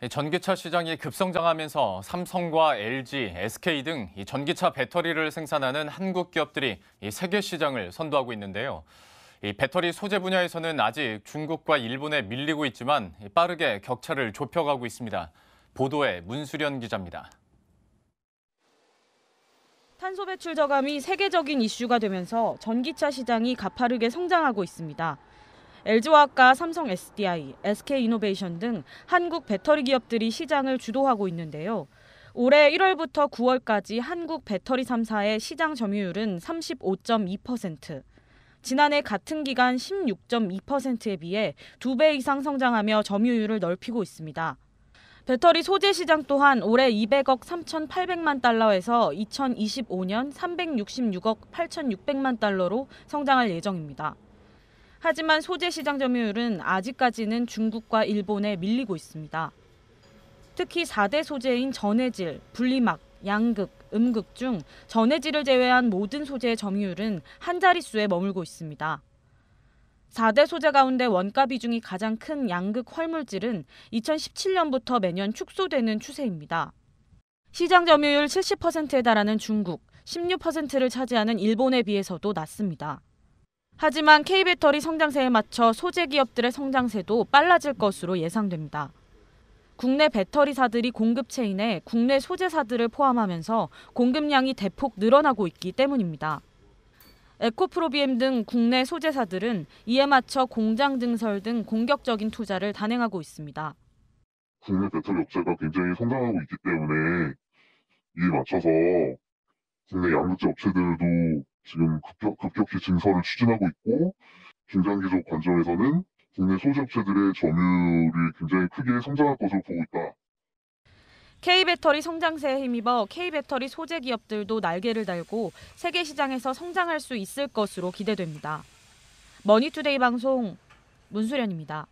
네, 전기차 시장이 급성장하면서 삼성과 LG, SK 등 전기차 배터리를 생산하는 한국 기업들이 세계 시장을 선도하고 있는데요. 배터리 소재 분야에서는 아직 중국과 일본에 밀리고 있지만 빠르게 격차를 좁혀가고 있습니다. 보도에 문수련 기자입니다. 탄소 배출 저감이 세계적인 이슈가 되면서 전기차 시장이 가파르게 성장하고 있습니다. LG화학과 삼성 SDI, SK이노베이션 등 한국 배터리 기업들이 시장을 주도하고 있는데요. 올해 1월부터 9월까지 한국 배터리 3사의 시장 점유율은 35.2%, 지난해 같은 기간 16.2%에 비해 2배 이상 성장하며 점유율을 넓히고 있습니다. 배터리 소재 시장 또한 올해 200억 3,800만 달러에서 2025년 366억 8,600만 달러로 성장할 예정입니다. 하지만 소재 시장 점유율은 아직까지는 중국과 일본에 밀리고 있습니다. 특히 4대 소재인 전해질, 분리막, 양극, 음극 중 전해질을 제외한 모든 소재의 점유율은 한 자릿수에 머물고 있습니다. 4대 소재 가운데 원가 비중이 가장 큰 양극 활물질은 2017년부터 매년 축소되는 추세입니다. 시장 점유율 70%에 달하는 중국, 16%를 차지하는 일본에 비해서도 낮습니다. 하지만 K배터리 성장세에 맞춰 소재 기업들의 성장세도 빨라질 것으로 예상됩니다. 국내 배터리사들이 공급 체인에 국내 소재사들을 포함하면서 공급량이 대폭 늘어나고 있기 때문입니다. 에코프로비엠 등 국내 소재사들은 이에 맞춰 공장 증설 등 공격적인 투자를 단행하고 있습니다. 국내 배터리 업체가 굉장히 성장하고 있기 때문에 이에 맞춰서 국내 양극재 업체들도 지금 급격, 급격히 증설을 추진하고 있고 중장기적 관점에서는 국내 소재업체들의 점유율이 굉장히 크게 성장할 것으로 보고 있다. K배터리 성장세에 힘입어 K배터리 소재 기업들도 날개를 달고 세계 시장에서 성장할 수 있을 것으로 기대됩니다. 머니투데이 방송 문수련입니다.